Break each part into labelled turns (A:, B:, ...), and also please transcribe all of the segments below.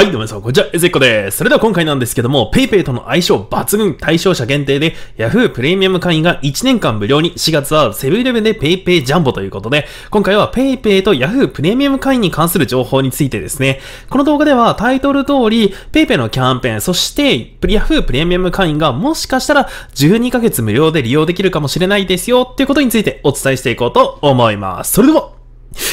A: はい、どうも皆さん、こんにちは、えずっこです。それでは今回なんですけども、PayPay との相性抜群、対象者限定で Yahoo プレミアム会員が1年間無料に、4月はセブンイレブンで PayPay ジャンボということで、今回は PayPay と Yahoo プレミアム会員に関する情報についてですね、この動画ではタイトル通り PayPay のキャンペーン、そして Yahoo プレミアム会員がもしかしたら12ヶ月無料で利用できるかもしれないですよっていうことについてお伝えしていこうと思います。それでは、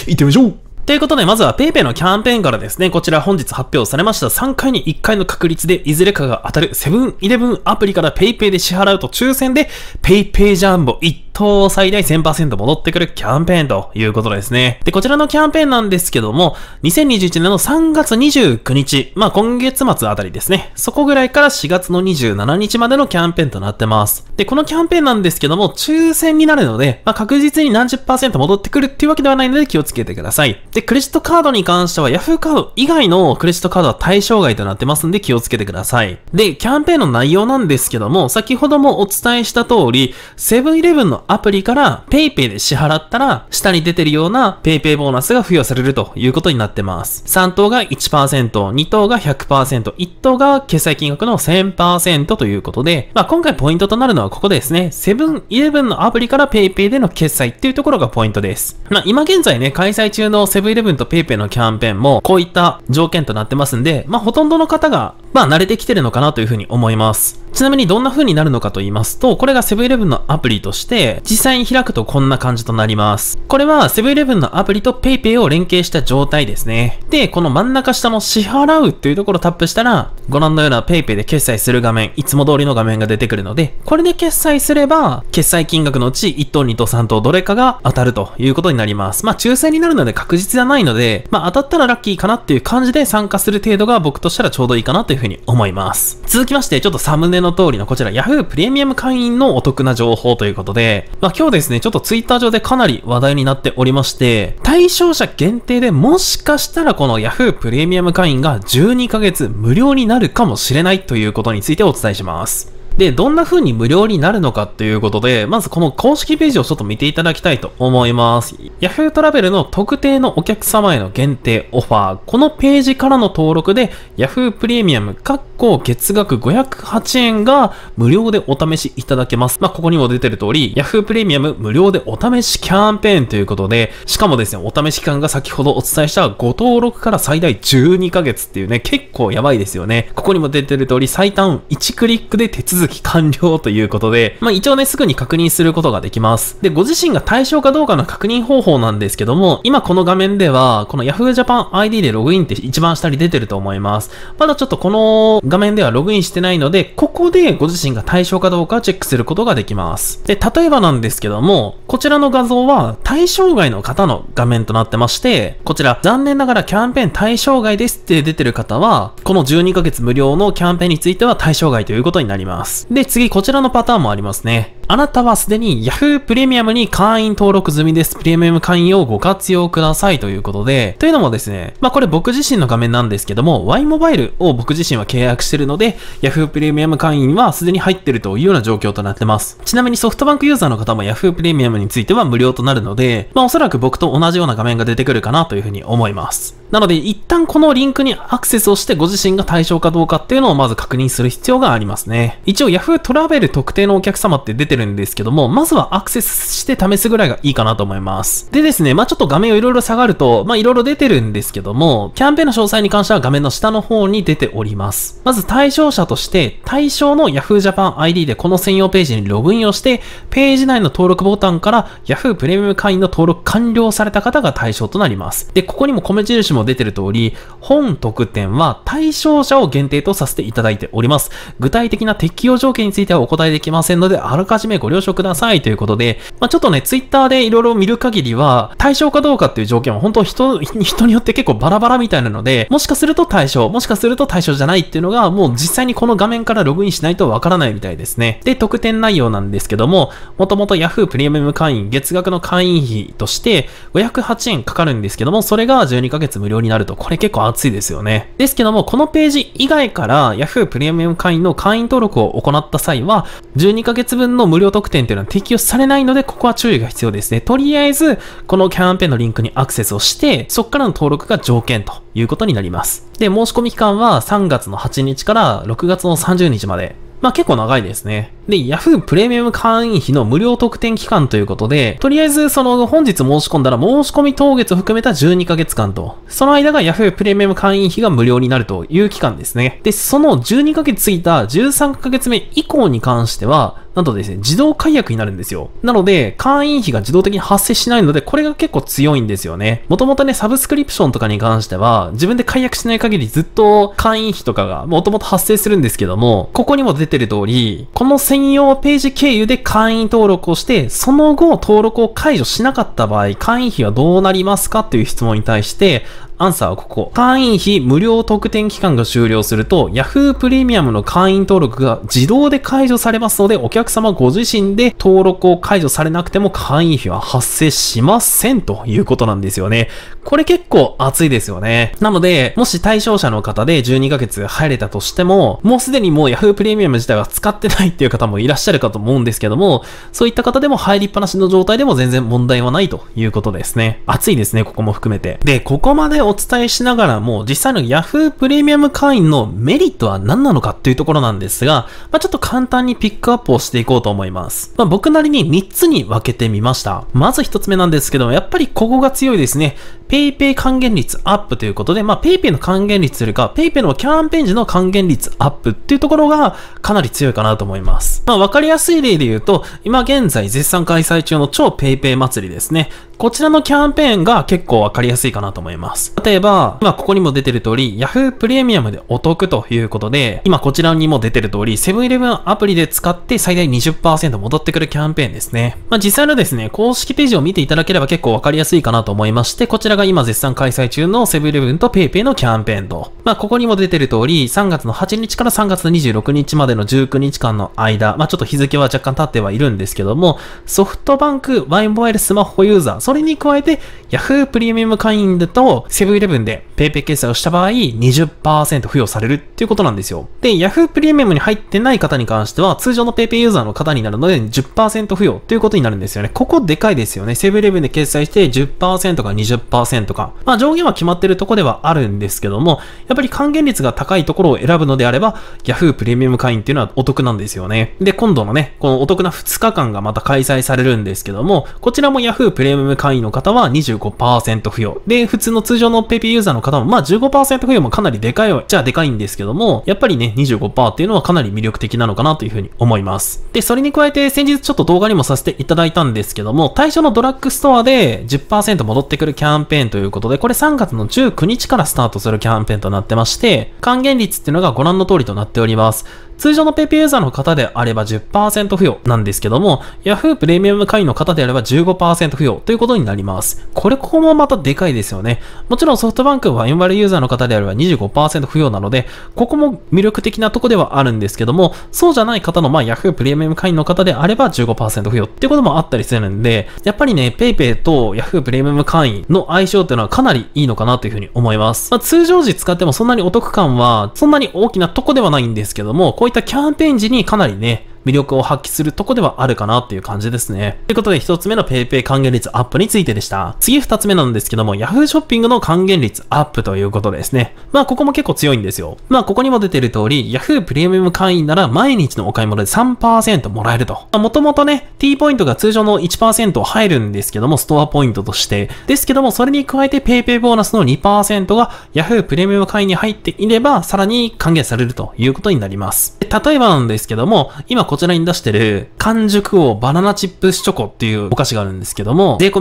A: 行ってみましょうということで、まずは PayPay のキャンペーンからですね、こちら本日発表されました3回に1回の確率でいずれかが当たるセブンイレブンアプリから PayPay で支払うと抽選で PayPay ジャンボ1等最大1000%戻ってくるキャンペーンということですね。で、こちらのキャンペーンなんですけども、2021年の3月29日、まあ今月末あたりですね、そこぐらいから4月の27日までのキャンペーンとなってます。で、このキャンペーンなんですけども、抽選になるので、まあ確実に何十戻ってくるっていうわけではないので気をつけてください。で、クレジットカードに関しては Yahoo カード以外のクレジットカードは対象外となってますんで気をつけてください。で、キャンペーンの内容なんですけども、先ほどもお伝えした通り、セブンイレブンのアプリから PayPay で支払ったら、下に出てるような PayPay ボーナスが付与されるということになってます。3等が1%、2等が100%、1等が決済金額の1000%ということで、まあ、今回ポイントとなるのはここですね。セブンイレブンのアプリから PayPay での決済っていうところがポイントです。まあ、今現在ね、開催中のセブンブイレブンと PayPay のキャンペーンもこういった条件となってますんで、まあほとんどの方が、まあ慣れてきてるのかなというふうに思います。ちなみにどんな風になるのかと言いますと、これがセブンイレブンのアプリとして、実際に開くとこんな感じとなります。これはセブンイレブンのアプリと PayPay を連携した状態ですね。で、この真ん中下の支払うっていうところをタップしたら、ご覧のような PayPay で決済する画面、いつも通りの画面が出てくるので、これで決済すれば、決済金額のうち1等、2等、3等どれかが当たるということになります。まあ、抽選になるので確実じゃないので、まあ、当たったらラッキーかなっていう感じで参加する程度が僕としたらちょうどいいかなというふうに思います。続きまして、ちょっとサムネのの通りのこちら Yahoo プレミアム会員のお得な情報ということで、まあ今日ですね、ちょっと Twitter 上でかなり話題になっておりまして、対象者限定でもしかしたらこの Yahoo プレミアム会員が12ヶ月無料になるかもしれないということについてお伝えします。で、どんな風に無料になるのかっていうことで、まずこの公式ページをちょっと見ていただきたいと思います。Yahoo トラベルの特定のお客様への限定オファー。このページからの登録で Yahoo プレミアム、かっこ月額508円が無料でお試しいただけます。まあ、ここにも出てる通り、Yahoo プレミアム無料でお試しキャンペーンということで、しかもですね、お試し期間が先ほどお伝えしたご登録から最大12ヶ月っていうね、結構やばいですよね。ここにも出てる通り、最短1クリックで手続続き完了ということで、まあ一応ね、すぐに確認することができます。で、ご自身が対象かどうかの確認方法なんですけども、今この画面では、この Yahoo Japan ID でログインって一番下に出てると思います。まだちょっとこの画面ではログインしてないので、ここでご自身が対象かどうかチェックすることができます。で、例えばなんですけども、こちらの画像は対象外の方の画面となってまして、こちら、残念ながらキャンペーン対象外ですって出てる方は、この12ヶ月無料のキャンペーンについては対象外ということになります。。で、次、こちらのパターンもありますね。あなたはすでに Yahoo プレミアムに会員登録済みです。プレミアム会員をご活用くださいということで、というのもですね、まあこれ僕自身の画面なんですけども、Y モバイルを僕自身は契約してるので、Yahoo プレミアム会員はすでに入ってるというような状況となってます。ちなみにソフトバンクユーザーの方も Yahoo プレミアムについては無料となるので、まあおそらく僕と同じような画面が出てくるかなというふうに思います。なので一旦このリンクにアクセスをしてご自身が対象かどうかっていうのをまず確認する必要がありますね。一応 Yahoo トラベル特定のお客様って出てるんですけども、まずはアクセスして試すぐらいがいいかなと思います。でですね、まあちょっと画面をいろいろ下がると、まあいろいろ出てるんですけども、キャンペーンの詳細に関しては画面の下の方に出ております。まず対象者として、対象の Yahoo Japan ID でこの専用ページにログインをして、ページ内の登録ボタンから Yahoo プレミアム会員の登録完了された方が対象となります。で、ここにも米印も出てる通り、本特典は対象者を限定とさせていただいております。具体的な適用用条件についてはお答えできませんので、あらかじめご了承くださいということで、まあ、ちょっとね、ツイッターでいろいろ見る限りは、対象かどうかっていう条件は本当人、人によって結構バラバラみたいなので、もしかすると対象、もしかすると対象じゃないっていうのが、もう実際にこの画面からログインしないとわからないみたいですね。で、特典内容なんですけども、もともと Yahoo プレミアム会員、月額の会員費として508円かかるんですけども、それが12ヶ月無料になると、これ結構熱いですよね。ですけども、このページ以外から Yahoo プレミアム会員の会員登録を行行った際は、12ヶ月分の無料特典というのは適用されないので、ここは注意が必要ですね。とりあえず、このキャンペーンのリンクにアクセスをして、そこからの登録が条件ということになります。で、申し込み期間は3月の8日から6月の30日までまあ結構長いですね。で、Yahoo プレミアム会員費の無料特典期間ということで、とりあえずその本日申し込んだら申し込み当月を含めた12ヶ月間と、その間が Yahoo プレミアム会員費が無料になるという期間ですね。で、その12ヶ月過ぎた13ヶ月目以降に関しては、なんとですね、自動解約になるんですよ。なので、会員費が自動的に発生しないので、これが結構強いんですよね。もともとね、サブスクリプションとかに関しては、自分で解約しない限りずっと会員費とかがもともと発生するんですけども、ここにも出てる通り、この専用ページ経由で会員登録をして、その後登録を解除しなかった場合、会員費はどうなりますかという質問に対して、アンサーはここ。会員費無料特典期間が終了すると、Yahoo プレミアムの会員登録が自動で解除されますので、お客様ご自身で登録を解除されなくても会員費は発生しませんということなんですよね。これ結構熱いですよね。なので、もし対象者の方で12ヶ月入れたとしても、もうすでにもう Yahoo プレミアム自体は使ってないっていう方もいらっしゃるかと思うんですけども、そういった方でも入りっぱなしの状態でも全然問題はないということですね。熱いですね、ここも含めて。で、ここまでお伝えしながらも、実際の Yahoo プレミアム会員のメリットは何なのかっていうところなんですが、まあ、ちょっと簡単にピックアップをしていこうと思います。まあ、僕なりに3つに分けてみました。まず1つ目なんですけど、やっぱりここが強いですね。PayPay 還元率アップということで、まあ、PayPay の還元率よりか、PayPay のキャンペーン時の還元率アップっていうところがかなり強いかなと思います。まあ、わかりやすい例で言うと、今現在絶賛開催中の超 PayPay 祭りですね。こちらのキャンペーンが結構わかりやすいかなと思います。例えば、今ここにも出てる通り、Yahoo プレミアムでお得ということで、今こちらにも出てる通り、セブンイレブンアプリで使って最大20%戻ってくるキャンペーンですね。まあ、実際のですね、公式ページを見ていただければ結構わかりやすいかなと思いまして、こちらが今絶賛開催中のセブンイレブンと PayPay のキャンペーンと、まあ、ここにも出てる通り、3月の8日から3月の26日までの19日間の間、まあ、ちょっと日付は若干経ってはいるんですけども、ソフトバンク Y モバイルスマホユーザー、それに加えて Yahoo プレミアム会員だと、セブンイレブンで PayPay 決済をした場合20%付与されるっていうことなんですよ。で、Yahoo プレミアムに入ってない方に関しては、通常の PayPay ユーザーの方になるので10%付与ということになるんですよね。ここでかいですよね。セブンイレブンで決済して10%か20%か。まあ上限は決まってるとこではあるんですけども、やっぱり還元率が高いところを選ぶのであれば、Yahoo プレミアム会員っていうのはお得なんですよね。で、今度のね、このお得な2日間がまた開催されるんですけども、こちらも Yahoo プレミアム会員の方は25 5付与。で、普通の通常の PayPay ユーザーの方も、まあ15%付与もかなりでかいじゃあでかいんですけども、やっぱりね、25%っていうのはかなり魅力的なのかなというふうに思います。で、それに加えて先日ちょっと動画にもさせていただいたんですけども、対象のドラッグストアで10%戻ってくるキャンペーンということで、これ3月の19日からスタートするキャンペーンとなってまして、還元率っていうのがご覧の通りとなっております。通常の PayPay ユーザーの方であれば10%付与なんですけども、Yahoo プレミアム会員の方であれば15%付与ということになります。これ、ここもまたでかいですよね。もちろんソフトバンクは m 割ユーザーの方であれば25%付与なので、ここも魅力的なとこではあるんですけども、そうじゃない方の、まあ、Yahoo プレミアム会員の方であれば15%付与っていうこともあったりするんで、やっぱりね、PayPay と Yahoo プレミアム会員の相性っていうのはかなりいいのかなというふうに思います。まあ、通常時使ってもそんなにお得感は、そんなに大きなとこではないんですけども、こうこういったキャンペーン時にかなりね、魅力を発揮するとこではあるかなっていう感じですね。ということで1つ目の PayPay 還元率アップについてでした。次2つ目なんですけども、Yahoo ショッピングの還元率アップということですね。まあここも結構強いんですよ。まあここにも出てる通り、Yahoo プレミアム会員なら毎日のお買い物で3%もらえると。まあもともとね、T ポイントが通常の1%入るんですけども、ストアポイントとして。ですけども、それに加えて PayPay ボーナスの2%が Yahoo プレミアム会員に入っていれば、さらに還元されるということになります。例えばなんですけども、今こちらに出してる、完熟王バナナチップスチョコっていうお菓子があるんですけども、税込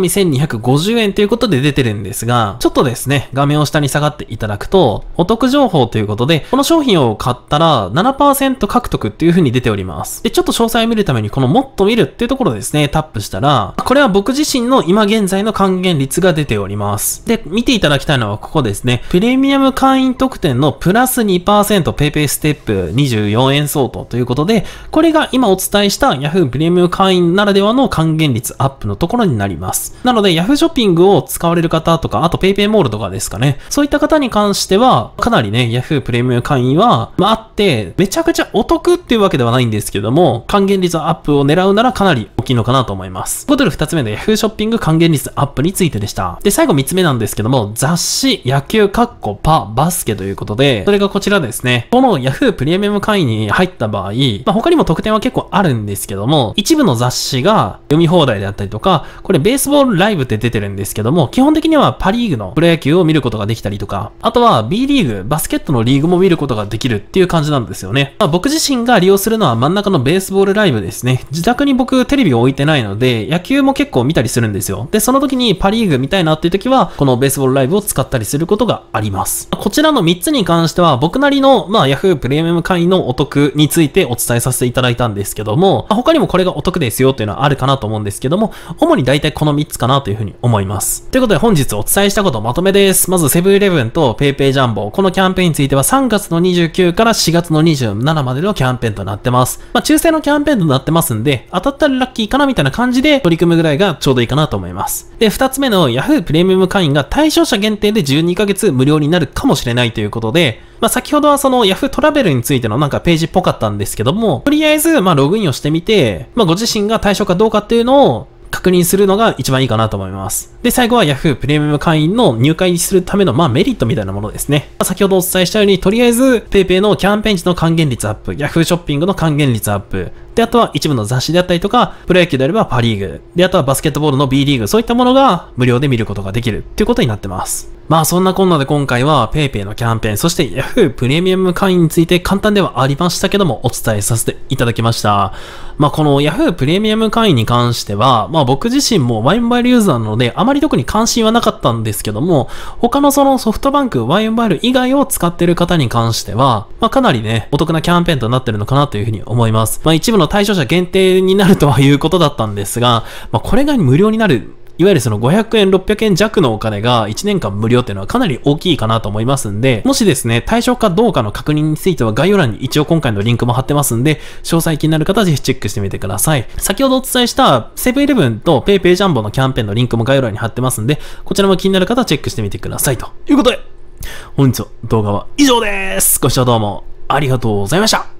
A: 1250円ということで出てるんですが、ちょっとですね、画面を下に下がっていただくと、お得情報ということで、この商品を買ったら7%獲得っていう風に出ております。で、ちょっと詳細を見るために、このもっと見るっていうところですね、タップしたら、これは僕自身の今現在の還元率が出ております。で、見ていただきたいのはここですね、プレミアム会員特典のプラス 2%PayPay ステップ24円相当ということで、これが今お伝えした Yahoo プレミアム会員ならではの還元率アップのところになります。なので Yahoo ショッピングを使われる方とか、あと PayPay モールとかですかね。そういった方に関しては、かなりね、Yahoo プレミアム会員は、まあって、めちゃくちゃお得っていうわけではないんですけども、還元率アップを狙うならかなり大きいのかなと思います。といルこ2つ目の Yahoo ショッピング還元率アップについてでした。で、最後3つ目なんですけども、雑誌、野球、カッコ、パ、バスケということで、それがこちらですね。この Yahoo プレミアム会員に入った場合、まあ、他にも特定点は結構あるんですけども、一部の雑誌が読み放題であったりとか、これベースボールライブって出てるんですけども、基本的にはパリーグのプロ野球を見ることができたりとか、あとは B リーグ、バスケットのリーグも見ることができるっていう感じなんですよね。まあ、僕自身が利用するのは真ん中のベースボールライブですね。自宅に僕テレビを置いてないので、野球も結構見たりするんですよ。で、その時にパリーグ見たいなっていう時は、このベースボールライブを使ったりすることがあります。こちらの3つに関しては、僕なりの、まあ、Yahoo プレミアム会員のお得についてお伝えさせていただいたんですけども、他にもこれがお得ですよというのはあるかなと思うんですけども、主に大体この3つかなというふうに思います。ということで本日お伝えしたことをまとめです。まずセブンイレブンと PayPay ジャンボ、このキャンペーンについては3月の29から4月の27までのキャンペーンとなってます。まあ、抽選のキャンペーンとなってますんで、当たったらラッキーかなみたいな感じで取り組むぐらいがちょうどいいかなと思います。で、2つ目の Yahoo プレミアム会員が対象者限定で12ヶ月無料になるかもしれないということで、まあ、先ほどはその Yahoo トラベルについてのなんかページっぽかったんですけども、とりあえず、まログインをしてみて、まあ、ご自身が対象かどうかっていうのを確認するのが一番いいかなと思います。で、最後は Yahoo プレミアム会員の入会にするための、まメリットみたいなものですね。まあ、先ほどお伝えしたように、とりあえず PayPay のキャンペーン時の還元率アップ、Yahoo ショッピングの還元率アップ、で、あとは一部の雑誌であったりとか、プロ野球であればパリーグ、で、あとはバスケットボールの B リーグ、そういったものが無料で見ることができるっていうことになってます。まあそんなこんなで今回は PayPay のキャンペーン、そして Yahoo プレミアム会員について簡単ではありましたけどもお伝えさせていただきました。まあこの Yahoo プレミアム会員に関しては、まあ僕自身も Y ンバイルユーザーなのであまり特に関心はなかったんですけども、他のそのソフトバンク Y ンバイル以外を使ってる方に関しては、まあかなりね、お得なキャンペーンとなってるのかなというふうに思います。まあ一部のの対象者限定になるとはいうことだったんですが、まあ、これが無料になるいわゆるその500円、600円弱のお金が1年間無料っていうのはかなり大きいかなと思いますんで、もしですね、対象かどうかの確認については概要欄に一応今回のリンクも貼ってますんで、詳細気になる方はぜひチェックしてみてください。先ほどお伝えしたセブンイレブンと PayPay ジャンボのキャンペーンのリンクも概要欄に貼ってますんで、こちらも気になる方はチェックしてみてください。ということで、本日の動画は以上です。ご視聴どうもありがとうございました。